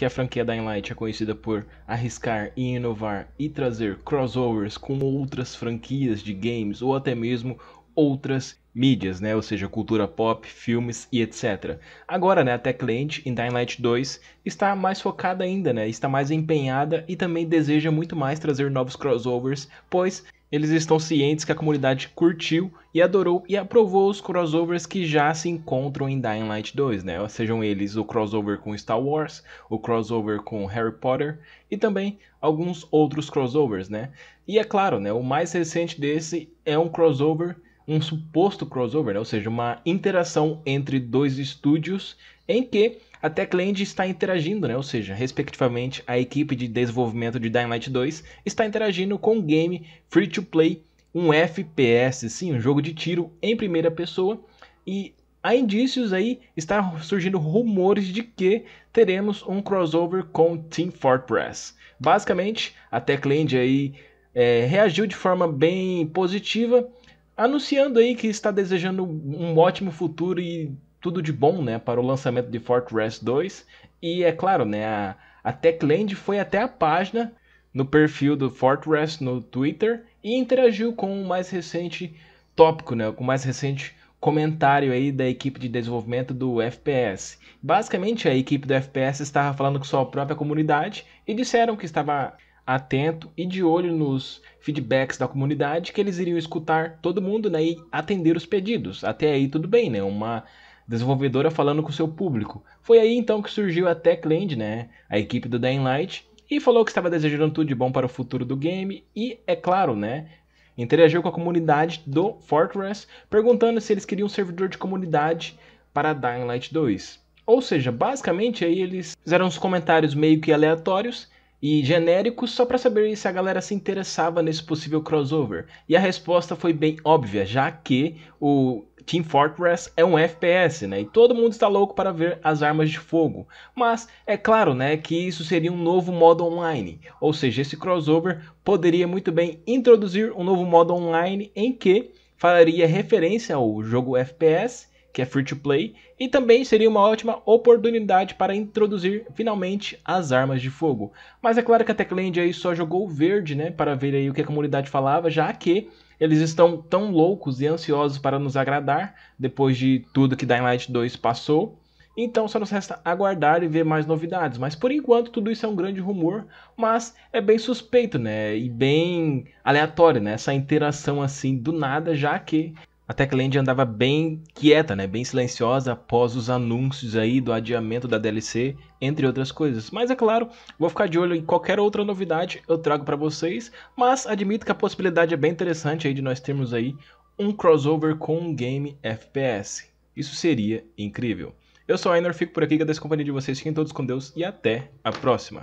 que a franquia da Inlight é conhecida por arriscar e inovar e trazer crossovers com outras franquias de games ou até mesmo outras mídias, né? Ou seja, cultura pop, filmes e etc. Agora, né, a TechLand em Dying Light 2 está mais focada ainda, né? Está mais empenhada e também deseja muito mais trazer novos crossovers, pois eles estão cientes que a comunidade curtiu e adorou e aprovou os crossovers que já se encontram em Dying Light 2, né? Sejam eles o crossover com Star Wars, o crossover com Harry Potter e também alguns outros crossovers, né? E é claro, né, o mais recente desse é um crossover um suposto crossover, né? ou seja, uma interação entre dois estúdios em que a Techland está interagindo, né? ou seja, respectivamente a equipe de desenvolvimento de Dynamite 2 está interagindo com um game free to play, um FPS, sim, um jogo de tiro em primeira pessoa e há indícios aí, está surgindo rumores de que teremos um crossover com Team Fortress. Basicamente, a Techland aí é, reagiu de forma bem positiva anunciando aí que está desejando um ótimo futuro e tudo de bom, né, para o lançamento de Fortress 2. E é claro, né, a, a Techland foi até a página no perfil do Fortress no Twitter e interagiu com o mais recente tópico, né, com o mais recente comentário aí da equipe de desenvolvimento do FPS. Basicamente, a equipe do FPS estava falando com sua própria comunidade e disseram que estava atento e de olho nos feedbacks da comunidade que eles iriam escutar todo mundo né, e atender os pedidos. Até aí tudo bem, né? Uma desenvolvedora falando com o seu público. Foi aí então que surgiu a Techland, né? A equipe do Dying Light e falou que estava desejando tudo de bom para o futuro do game e, é claro, né, interagiu com a comunidade do Fortress, perguntando se eles queriam um servidor de comunidade para Dying Light 2. Ou seja, basicamente aí eles fizeram uns comentários meio que aleatórios e genérico só para saber se a galera se interessava nesse possível crossover. E a resposta foi bem óbvia, já que o Team Fortress é um FPS, né? E todo mundo está louco para ver as armas de fogo. Mas é claro, né, que isso seria um novo modo online, ou seja, esse crossover poderia muito bem introduzir um novo modo online em que faria referência ao jogo FPS que é free to play, e também seria uma ótima oportunidade para introduzir finalmente as armas de fogo. Mas é claro que a Techland aí só jogou verde, né, para ver aí o que a comunidade falava, já que eles estão tão loucos e ansiosos para nos agradar depois de tudo que Dying Light 2 passou. Então só nos resta aguardar e ver mais novidades. Mas por enquanto tudo isso é um grande rumor, mas é bem suspeito, né? E bem aleatório, né? Essa interação assim do nada, já que a Techland andava bem quieta, né? bem silenciosa após os anúncios aí do adiamento da DLC, entre outras coisas. Mas é claro, vou ficar de olho em qualquer outra novidade, eu trago para vocês, mas admito que a possibilidade é bem interessante aí de nós termos aí um crossover com um game FPS. Isso seria incrível. Eu sou o Einor, fico por aqui, agradeço a companhia de vocês, fiquem todos com Deus e até a próxima.